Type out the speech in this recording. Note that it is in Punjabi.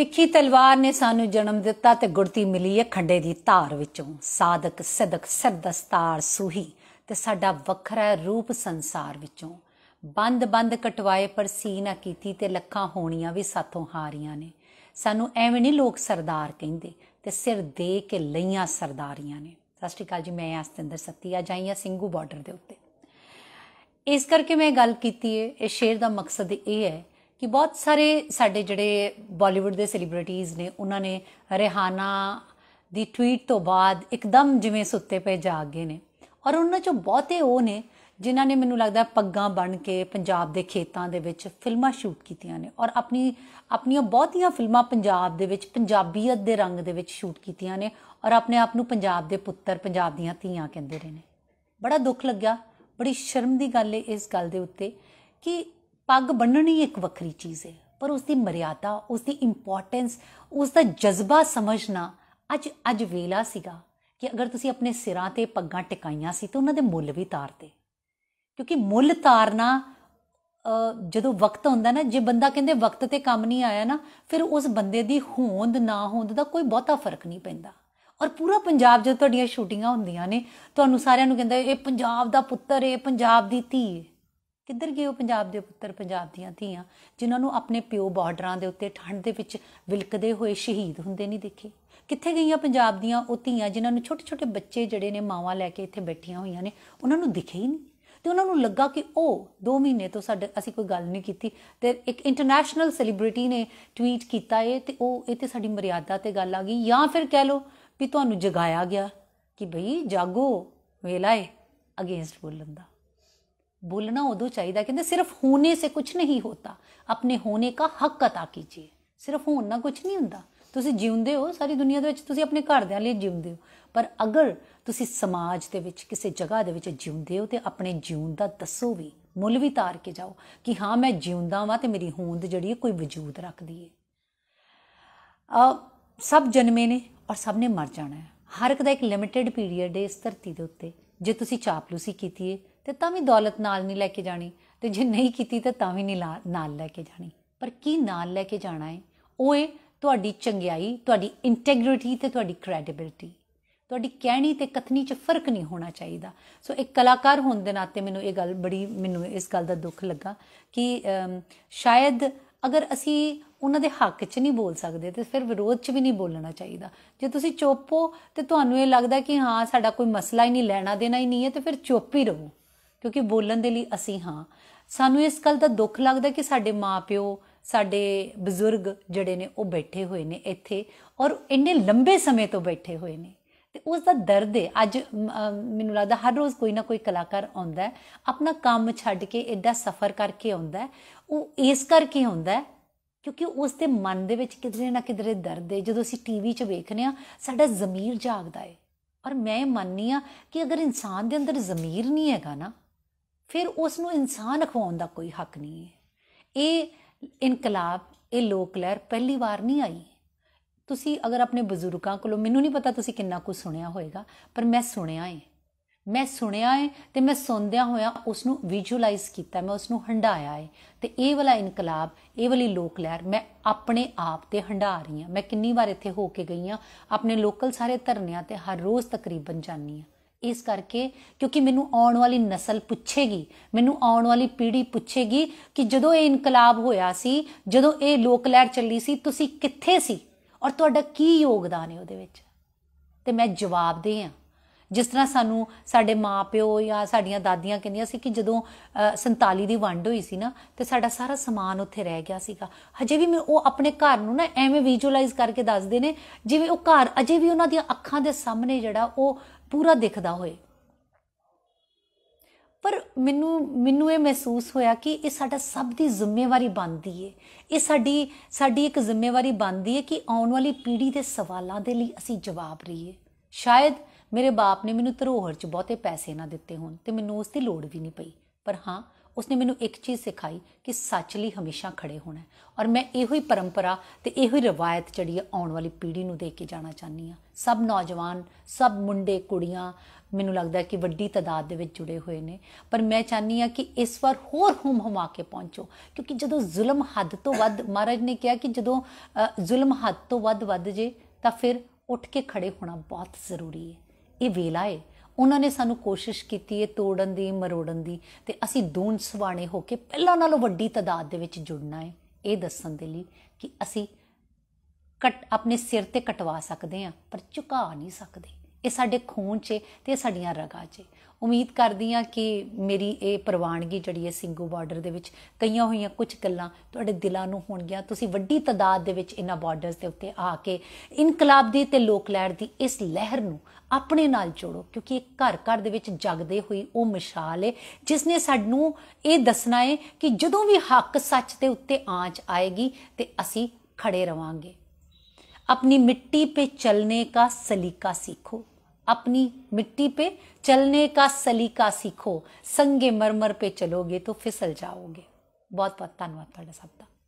ਤਿੱਖੀ ਤਲਵਾਰ ਨੇ ਸਾਨੂੰ ਜਨਮ ਦਿੱਤਾ ਤੇ ਗੁੜਤੀ ਮਿਲੀ ਹੈ ਖੰਡੇ ਦੀ ਧਾਰ ਵਿੱਚੋਂ ਸਾਦਕ ਸਦਕ ਸਰਦਸਤਾਰ ਸੂਹੀ ਤੇ ਸਾਡਾ ਵੱਖਰਾ ਰੂਪ ਸੰਸਾਰ ਵਿੱਚੋਂ ਬੰਦ-ਬੰਦ ਕਟਵਾਏ ਪਰ ਸੀ ਨਾ ਕੀਤੀ ਤੇ ਲੱਖਾਂ ਹੋਣੀਆਂ ਵੀ ਸਾਥੋਂ ਹਾਰੀਆਂ ਨੇ ਸਾਨੂੰ ਐਵੇਂ ਨਹੀਂ ਲੋਕ ਸਰਦਾਰ ਕਹਿੰਦੇ ਤੇ ਸਿਰ ਦੇ ਕੇ ਲਈਆਂ ਸਰਦਾਰੀਆਂ ਨੇ ਸਤਿ ਸ਼੍ਰੀ ਅਕਾਲ ਜੀ ਮੈਂ ਅਸਤਿੰਦਰ ਸੱਤੀ ਆ ਜਾਈਆਂ ਸਿੰਘੂ ਬਾਰਡਰ ਦੇ ਉੱਤੇ ਇਸ ਕਰਕੇ ਮੈਂ ਗੱਲ ਕੀਤੀ ਹੈ ਇਹ ਸ਼ੇਰ ਦਾ ਮਕਸਦ ਇਹ ਹੈ ਕਿ ਬਹੁਤ ਸਾਰੇ ਸਾਡੇ ਜਿਹੜੇ ਬਾਲੀਵੁੱਡ ਦੇ ਸੈਲੀਬ੍ਰਿਟੀਜ਼ ਨੇ ਉਹਨਾਂ ਨੇ ਰਹਿਾਨਾ ਦੀ ਟਵੀਟ ਤੋਂ ਬਾਅਦ ਇੱਕਦਮ ਜਿਵੇਂ ਸੁੱਤੇ ਪਏ ਜਾਗ ਗਏ ਨੇ ਔਰ ਉਹਨਾਂ ਚੋਂ ਬਹੁਤੇ ਉਹ ਨੇ ਜਿਨ੍ਹਾਂ ਨੇ ਮੈਨੂੰ ਲੱਗਦਾ ਪੱਗਾਂ ਬਣ ਕੇ ਪੰਜਾਬ ਦੇ ਖੇਤਾਂ ਦੇ ਵਿੱਚ ਫਿਲਮਾਂ ਸ਼ੂਟ ਕੀਤੀਆਂ ਨੇ ਔਰ ਆਪਣੀ ਆਪਣੀਆਂ ਬਹੁਤੀਆਂ ਫਿਲਮਾਂ ਪੰਜਾਬ ਦੇ ਵਿੱਚ ਪੰਜਾਬੀਅਤ ਦੇ ਰੰਗ ਦੇ ਵਿੱਚ ਸ਼ੂਟ ਕੀਤੀਆਂ ਨੇ ਔਰ ਆਪਣੇ ਆਪ ਨੂੰ ਪੰਜਾਬ ਦੇ ਪੁੱਤਰ ਪੰਜਾਬ ਦੀਆਂ ਧੀਆਂ ਕਹਿੰਦੇ ਰਹੇ ਨੇ ਬੜਾ ਦੁੱਖ ਲੱਗਿਆ ਬੜੀ ਸ਼ਰਮ ਦੀ ਗੱਲ ਹੈ ਇਸ ਗੱਲ ਦੇ ਉੱਤੇ ਕਿ ਪੱਗ ਬੰਨਣੀ ਇੱਕ ਵੱਖਰੀ ਚੀਜ਼ ਹੈ ਪਰ ਉਸ ਦੀ ਮਰਿਆਦਾ ਉਸ ਦੀ ਇੰਪੋਰਟੈਂਸ ਉਸ ਦਾ ਜਜ਼ਬਾ ਸਮਝਣਾ ਅੱਜ ਅੱਜ ਵੇਲਾ ਸੀਗਾ ਕਿ ਅਗਰ ਤੁਸੀਂ ਆਪਣੇ ਸਿਰਾਂ ਤੇ ਪੱਗਾਂ ਟਿਕਾਈਆਂ ਸੀ ਤਾਂ ਉਹਨਾਂ ਦੇ ਮੁੱਲ ਵੀ ਤਾਰਦੇ ਕਿਉਂਕਿ ਮੁੱਲ ਤਾਰਨਾ ਜਦੋਂ ਵਕਤ ਹੁੰਦਾ ਨਾ ਜੇ ਬੰਦਾ ਕਹਿੰਦੇ ਵਕਤ ਤੇ ਕੰਮ ਨਹੀਂ ਆਇਆ ਨਾ ਫਿਰ ਉਸ ਬੰਦੇ ਦੀ ਹੋਂਦ ਨਾ ਹੋਂਦ ਦਾ ਕੋਈ ਬਹੁਤਾ ਫਰਕ ਨਹੀਂ ਪੈਂਦਾ ਔਰ ਪੂਰਾ ਪੰਜਾਬ ਜਦੋਂ ਤੁਹਾਡੀਆਂ ਸ਼ੂਟਿੰਗਾਂ ਹੁੰਦੀਆਂ ਨੇ ਤੁਹਾਨੂੰ ਸਾਰਿਆਂ ਨੂੰ ਕਹਿੰਦਾ ਇਹ ਪੰਜਾਬ ਦਾ ਪੁੱਤਰ ਹੈ ਪੰਜਾਬ ਦੀ ਧੀ ਕਿੱਧਰ ਗਏ ਉਹ ਪੰਜਾਬ ਦੇ ਪੁੱਤਰ ਪੰਜਾਬ ਦੀਆਂ ਧੀਆਂ ਜਿਨ੍ਹਾਂ ਨੂੰ ਆਪਣੇ ਪਿਓ ਬਾਰਡਰਾਂ ਦੇ ਉੱਤੇ ਠੰਡ ਦੇ ਵਿੱਚ ਵਿਲਕਦੇ ਹੋਏ ਸ਼ਹੀਦ ਹੁੰਦੇ ਨਹੀਂ ਦੇਖੇ ਕਿੱਥੇ ਗਈਆਂ ਪੰਜਾਬ ਦੀਆਂ ਉਹ ਧੀਆਂ ਜਿਨ੍ਹਾਂ ਨੂੰ ਛੋਟੇ ਛੋਟੇ ਬੱਚੇ ਜਿਹੜੇ ਨੇ ਮਾਵਾਂ ਲੈ ਕੇ ਇੱਥੇ ਬੈਠੀਆਂ ਹੋਈਆਂ ਨੇ ਉਹਨਾਂ ਨੂੰ ਦਿਖੇ ਹੀ ਨਹੀਂ ਤੇ ਉਹਨਾਂ ਨੂੰ ਲੱਗਾ ਕਿ ਉਹ 2 ਮਹੀਨੇ ਤੋਂ ਸਾਡੇ ਅਸੀਂ ਕੋਈ ਗੱਲ ਨਹੀਂ ਕੀਤੀ ਤੇ ਇੱਕ ਇੰਟਰਨੈਸ਼ਨਲ ਸੈਲੀਬ੍ਰਿਟੀ ਨੇ ਟਵੀਟ ਕੀਤਾ ਇਹ ਤੇ ਉਹ ਇਹ ਤੇ ਸਾਡੀ ਮਰਿਆਦਾ ਤੇ ਗੱਲ ਆ ਗਈ ਜਾਂ ਫਿਰ ਕਹਿ ਲਓ ਵੀ ਤੁਹਾਨੂੰ ਜਗਾਇਆ ਗਿਆ ਕਿ ਭਈ ਜਾਗੋ ਵੇਲਾ ਏ ਅਗੇਂਸਟ ਬੋਲਣ ਦਾ ਬੋਲਣਾ ਉਦੋਂ ਚਾਹੀਦਾ कहते ਸਿਰਫ ਹੋਣੇ ਸੇ ਕੁਝ ਨਹੀਂ ਹੋਤਾ ਆਪਣੇ ਹੋਣੇ ਦਾ ਹੱਕ ਅਤਾ कीजिए ਸਿਰਫ ਹੋਣ ਨਾਲ ਕੁਝ ਨਹੀਂ ਹੁੰਦਾ ਤੁਸੀਂ ਜਿਉਂਦੇ ਹੋ ਸਾਰੀ ਦੁਨੀਆ ਦੇ ਵਿੱਚ ਤੁਸੀਂ ਆਪਣੇ ਘਰਦਿਆਂ ਲਈ ਜਿਉਂਦੇ ਹੋ ਪਰ ਅਗਰ ਤੁਸੀਂ ਸਮਾਜ ਦੇ ਵਿੱਚ ਕਿਸੇ ਜਗ੍ਹਾ ਦੇ ਵਿੱਚ ਜਿਉਂਦੇ ਹੋ ਤੇ ਆਪਣੇ ਜੀਵਨ ਦਾ ਦੱਸੋ ਵੀ ਮੁੱਲ ਵੀ ਤਾਰ ਕੇ ਜਾਓ ਕਿ ਹਾਂ ਮੈਂ ਜਿਉਂਦਾ ਵਾਂ ਤੇ ਮੇਰੀ ਹੋਂਦ ਜਿਹੜੀ ਕੋਈ ਵਜੂਦ ਰੱਖਦੀ ਏ ਆ ਸਭ ਜਨਮੇ ਨੇ ਔਰ ਸਭ ਨੇ ਮਰ ਜਾਣਾ ਹੈ ਹਰ ਇੱਕ ਦਾ ਇੱਕ ਲਿਮਿਟਿਡ ਪੀਰੀਅਡ ਹੈ ਇਸ ਧਰਤੀ ਦੇ ਉੱਤੇ ਜੇ ਤੁਸੀਂ ਚਾਪਲੂਸੀ ਕੀਤੀ ਹੈ ਤੇ ਤਾਂ ਵੀ ਦੌਲਤ ਨਾਲ ਨਹੀਂ ਲੈ ਕੇ ਜਾਣੀ ਤੇ ਜੇ ਨਹੀਂ ਕੀਤੀ ਤਾਂ ਤਾਂ ਵੀ ਨਹੀਂ ਨਾਲ ਲੈ ਕੇ ਜਾਣੀ ਪਰ ਕੀ ਨਾਲ ਲੈ ਕੇ ਜਾਣਾ ਹੈ ਉਹ ਹੈ ਤੁਹਾਡੀ ਚੰਗਿਆਈ ਤੁਹਾਡੀ ਇੰਟੈਗ੍ਰਿਟੀ ਤੇ ਤੁਹਾਡੀ ਕ੍ਰੈਡੀਬਿਲਟੀ ਤੁਹਾਡੀ ਕਹਿਣੀ ਤੇ ਕਥਨੀ 'ਚ ਫਰਕ ਨਹੀਂ ਹੋਣਾ ਚਾਹੀਦਾ ਸੋ ਇੱਕ ਕਲਾਕਾਰ ਹੋਣ ਦੇ ਨਾਤੇ ਮੈਨੂੰ ਇਹ ਗੱਲ ਬੜੀ ਮੈਨੂੰ ਇਸ ਗੱਲ ਦਾ ਦੁੱਖ ਲੱਗਾ ਕਿ ਸ਼ਾਇਦ ਅਗਰ ਅਸੀਂ ਉਹਨਾਂ ਦੇ ਹੱਕ 'ਚ ਨਹੀਂ ਬੋਲ ਸਕਦੇ ਤੇ ਫਿਰ ਵਿਰੋਧ 'ਚ ਵੀ ਨਹੀਂ ਬੋਲਣਾ ਚਾਹੀਦਾ ਜੇ ਤੁਸੀਂ ਚੁੱਪ ਹੋ ਤੇ ਤੁਹਾਨੂੰ ਇਹ ਲੱਗਦਾ ਕਿ ਹਾਂ ਸਾਡਾ ਕੋਈ ਮਸਲਾ ਹੀ ਨਹੀਂ ਲੈਣਾ ਦੇਣਾ ਹੀ ਨਹੀਂ ਹੈ ਤੇ ਫਿਰ ਚੁੱਪ ਹੀ ਰਹੋ ਕਿਉਂਕਿ ਬੋਲਣ ਦੇ ਲਈ ਅਸੀਂ ਹਾਂ ਸਾਨੂੰ ਇਸ ਗੱਲ ਦਾ ਦੁੱਖ ਲੱਗਦਾ ਕਿ ਸਾਡੇ ਮਾਪਿਓ ਸਾਡੇ ਬਜ਼ੁਰਗ ਜਿਹੜੇ ਨੇ ਉਹ ਬੈਠੇ ਹੋਏ ਨੇ ਇੱਥੇ ਔਰ ਇੰਨੇ ਲੰਬੇ ਸਮੇਂ ਤੋਂ ਬੈਠੇ ਹੋਏ ਨੇ ਤੇ ਉਸ ਦਾ ਦਰਦ ਹੈ ਅੱਜ ਮੈਨੂੰ ਲੱਗਦਾ ਹਰ ਰੋਜ਼ ਕੋਈ ਨਾ ਕੋਈ ਕਲਾਕਾਰ ਆਉਂਦਾ ਹੈ ਆਪਣਾ ਕੰਮ ਛੱਡ ਕੇ ਐਡਾ ਸਫ਼ਰ ਕਰਕੇ ਆਉਂਦਾ ਹੈ ਉਹ ਇਸ ਕਰਕੇ ਆਉਂਦਾ ਹੈ ਕਿਉਂਕਿ ਉਸ ਦੇ ਮਨ ਦੇ ਵਿੱਚ ਕਿਧਰੇ ਨਾ ਕਿਧਰੇ ਦਰਦ ਹੈ ਜਦੋਂ ਅਸੀਂ ਟੀਵੀ 'ਚ ਵੇਖਨੇ ਆ ਸਾਡਾ ਜ਼ਮੀਰ ਜਾਗਦਾ ਹੈ ਔਰ ਮੈਂ ਮੰਨਨੀ ਆ ਕਿ ਅਗਰ ਇਨਸਾਨ ਦੇ ਅੰਦਰ ਜ਼ਮੀਰ ਨਹੀਂ ਹੈਗਾ ਨਾ ਫਿਰ ਉਸ ਨੂੰ ਇਨਸਾਨ ਖਵਾਉਣ ਦਾ ਕੋਈ ਹੱਕ ਨਹੀਂ ਹੈ ਇਹ ਇਨਕਲਾਬ ਇਹ ਲੋਕ ਲਹਿਰ ਪਹਿਲੀ ਵਾਰ ਨਹੀਂ ਆਈ ਤੁਸੀਂ ਅਗਰ ਆਪਣੇ ਬਜ਼ੁਰਗਾਂ ਕੋਲੋਂ ਮੈਨੂੰ ਨਹੀਂ ਪਤਾ ਤੁਸੀਂ ਕਿੰਨਾ ਕੁ ਸੁਣਿਆ ਹੋਵੇਗਾ ਪਰ ਮੈਂ ਸੁਣਿਆ ਹੈ ਮੈਂ ਸੁਣਿਆ ਹੈ ਤੇ ਮੈਂ ਸੁਣਦਿਆਂ ਹੋਇਆ ਉਸ ਨੂੰ ਵਿਜ਼ੂਅਲਾਈਜ਼ ਕੀਤਾ ਮੈਂ ਉਸ ਨੂੰ ਹੰਡਾਇਆ ਹੈ ਤੇ ਇਹ ਵਾਲਾ ਇਨਕਲਾਬ ਇਹ ਵਾਲੀ ਲੋਕ ਲਹਿਰ ਮੈਂ ਆਪਣੇ ਆਪ ਤੇ ਹੰਡਾ ਰਹੀ ਹਾਂ ਮੈਂ ਕਿੰਨੀ ਵਾਰ ਇੱਥੇ ਹੋ ਕੇ ਗਈ ਹਾਂ ਆਪਣੇ ਲੋਕਲ ਸਾਰੇ ਧਰਨਿਆਂ ਤੇ ਹਰ ਰੋਜ਼ ਤਕਰੀਬਨ ਜਾਂਦੀ ਹਾਂ ਇਸ ਕਰਕੇ ਕਿਉਂਕਿ ਮੈਨੂੰ ਆਉਣ ਵਾਲੀ ਨਸਲ ਪੁੱਛੇਗੀ ਮੈਨੂੰ ਆਉਣ ਵਾਲੀ ਪੀੜ੍ਹੀ ਪੁੱਛੇਗੀ ਕਿ ਜਦੋਂ ਇਹ ਇਨਕਲਾਬ ਹੋਇਆ ਸੀ ਜਦੋਂ ਇਹ ਲੋਕ ਲਹਿਰ ਚੱਲੀ ਸੀ ਤੁਸੀਂ ਕਿੱਥੇ ਸੀ ਔਰ ਤੁਹਾਡਾ ਕੀ ਯੋਗਦਾਨ ਹੈ ਉਹਦੇ ਵਿੱਚ ਤੇ ਮੈਂ ਜਵਾਬ ਦੇ ਆ ਜਿਸ ਤਰ੍ਹਾਂ ਸਾਨੂੰ ਸਾਡੇ ਮਾਪਿਓ ਜਾਂ ਸਾਡੀਆਂ ਦਾਦੀਆਂ ਕਹਿੰਦੀਆਂ ਸੀ ਕਿ ਜਦੋਂ 47 ਦੀ ਵੰਡ ਹੋਈ ਸੀ ਨਾ ਤੇ ਸਾਡਾ ਸਾਰਾ ਸਮਾਨ ਉੱਥੇ ਰਹਿ ਗਿਆ ਸੀਗਾ ਹਜੇ ਵੀ ਮੈਂ ਉਹ ਆਪਣੇ ਘਰ ਨੂੰ ਨਾ ਐਵੇਂ ਵਿਜ਼ੂਅਲਾਈਜ਼ ਕਰਕੇ ਦੱਸਦੇ ਨੇ ਜਿਵੇਂ ਉਹ ਘਰ ਅਜੇ ਵੀ ਉਹਨਾਂ ਦੀਆਂ ਅੱਖਾਂ ਦੇ ਸਾਹਮਣੇ ਜਿਹੜਾ ਉਹ ਪੂਰਾ ਦਿਖਦਾ ਹੋਏ ਪਰ ਮੈਨੂੰ ਮੈਨੂੰ ਇਹ ਮਹਿਸੂਸ ਹੋਇਆ ਕਿ ਇਹ ਸਾਡਾ ਸਭ ਦੀ ਜ਼ਿੰਮੇਵਾਰੀ ਬਣਦੀ ਏ ਇਹ ਸਾਡੀ ਸਾਡੀ ਇੱਕ ਜ਼ਿੰਮੇਵਾਰੀ ਬਣਦੀ ਏ ਕਿ ਆਉਣ ਵਾਲੀ ਪੀੜ੍ਹੀ ਦੇ ਸਵਾਲਾਂ ਦੇ ਲਈ ਅਸੀਂ ਜਵਾਬ ਰਹੀਏ ਸ਼ਾਇਦ ਮੇਰੇ ਬਾਪ ਨੇ ਮੈਨੂੰ ਧਰੋਹਰ 'ਚ ਬਹੁਤੇ ਪੈਸੇ ਨਾ ਦਿੱਤੇ ਹੋਣ ਤੇ ਮੈਨੂੰ ਉਸ ਦੀ ਲੋੜ ਵੀ ਨਹੀਂ ਪਈ ਪਰ ਹਾਂ ਉਸਨੇ ਮੈਨੂੰ ਇੱਕ ਚੀਜ਼ ਸਿਖਾਈ ਕਿ ਸੱਚ ਲਈ ਹਮੇਸ਼ਾ ਖੜੇ ਹੋਣਾ ਔਰ ਮੈਂ ਇਹੋ ਹੀ ਪਰੰਪਰਾ ਤੇ ਇਹੋ ਹੀ ਰਵਾਇਤ ਜਿਹੜੀ ਹੈ ਆਉਣ ਵਾਲੀ ਪੀੜ੍ਹੀ ਨੂੰ ਦੇ ਕੇ ਜਾਣਾ ਚਾਹਨੀ ਆ ਸਭ ਨੌਜਵਾਨ ਸਭ ਮੁੰਡੇ ਕੁੜੀਆਂ ਮੈਨੂੰ ਲੱਗਦਾ ਕਿ ਵੱਡੀ ਤਦਾਦ ਦੇ ਵਿੱਚ ਜੁੜੇ ਹੋਏ ਨੇ ਪਰ ਮੈਂ ਚਾਹਨੀ ਆ ਕਿ ਇਸ ਵਾਰ ਹੋਰ ਹੁਮ ਹਮਾ ਕੇ ਪਹੁੰਚੋ ਕਿਉਂਕਿ ਜਦੋਂ ਜ਼ੁਲਮ ਹੱਦ ਤੋਂ ਵੱਧ ਮਹਾਰਾਜ ਨੇ ਕਿਹਾ ਕਿ ਜਦੋਂ ਜ਼ੁਲਮ ਹੱਦ ਤੋਂ ਵੱਧ ਵੱਧ ਜੇ ਤਾਂ ਫਿਰ ਉੱਠ ਕੇ ਖੜੇ ਹੋਣਾ ਬਹੁਤ ਜ਼ਰੂਰੀ ਹੈ ਇਹ ਵੇਲਾ ਹੈ ਉਹਨਾਂ ਨੇ ਸਾਨੂੰ ਕੋਸ਼ਿਸ਼ ਕੀਤੀ ਹੈ ਤੋੜਨ ਦੀ ਮਰੋੜਨ ਦੀ ਤੇ ਅਸੀਂ ਦੂਨ ਸਵਾਣੇ ਹੋ ਕੇ ਪਹਿਲਾਂ ਨਾਲੋਂ ਵੱਡੀ ਤਦਾਦ ਦੇ ਵਿੱਚ ਜੁੜਨਾ ਹੈ ਇਹ ਦੱਸਣ ਦੇ ਲਈ ਕਿ ਅਸੀਂ ਕਟ ਆਪਣੇ ਸਿਰ ਤੇ ਕਟਵਾ ਸਕਦੇ ਹਾਂ ਪਰ ਝੁਕਾ ਨਹੀਂ ਸਕਦੇ ਇਹ ਸਾਡੇ ਖੂਨ 'ਚ ਤੇ ਸਾਡੀਆਂ ਰਗਾਂ 'ਚ ਉਮੀਦ ਕਰਦੀ ਆ ਕਿ ਮੇਰੀ ਇਹ ਪ੍ਰਵਾਨਗੀ ਜਿਹੜੀ ਹੈ ਸਿੰਘੂ ਬਾਰਡਰ ਦੇ ਵਿੱਚ ਕਈਆਂ ਹੋਈਆਂ ਕੁਝ ਗੱਲਾਂ ਤੁਹਾਡੇ ਦਿਲਾਂ ਨੂੰ ਹੋਣ ਗਿਆ ਤੁਸੀਂ ਵੱਡੀ ਤਦਾਦ ਦੇ ਵਿੱਚ ਇਹਨਾਂ ਬਾਰਡਰਸ ਦੇ ਉੱਤੇ ਆ ਕੇ ਇਨਕਲਾਬ ਦੀ ਤੇ ਲੋਕ ਲਹਿਰ ਦੀ ਇਸ ਲਹਿਰ ਨੂੰ ਆਪਣੇ ਨਾਲ ਜੋੜੋ ਕਿਉਂਕਿ ਇਹ ਘਰ ਘਰ ਦੇ ਵਿੱਚ ਜਗਦੇ ਹੋਈ ਉਹ ਮਿਸਾਲ ਹੈ ਜਿਸ ਨੇ ਸਾਨੂੰ ਇਹ ਦੱਸਣਾ ਹੈ ਕਿ ਜਦੋਂ ਵੀ ਹੱਕ ਸੱਚ ਦੇ ਉੱਤੇ ਆਂਚ ਆਏਗੀ ਤੇ ਅਸੀਂ ਖੜੇ ਰਵਾਂਗੇ ਆਪਣੀ ਮਿੱਟੀ 'ਤੇ ਚੱਲਣੇ ਦਾ ਸਲੀਕਾ ਸਿੱਖੋ अपनी मिट्टी पे चलने का सलीका सीखो संगे मरमर पे चलोगे तो फिसल जाओगे ਬਹੁਤ ਬਹੁਤ ਧੰਨਵਾਦ ਤੁਹਾਡਾ ਸਭ ਦਾ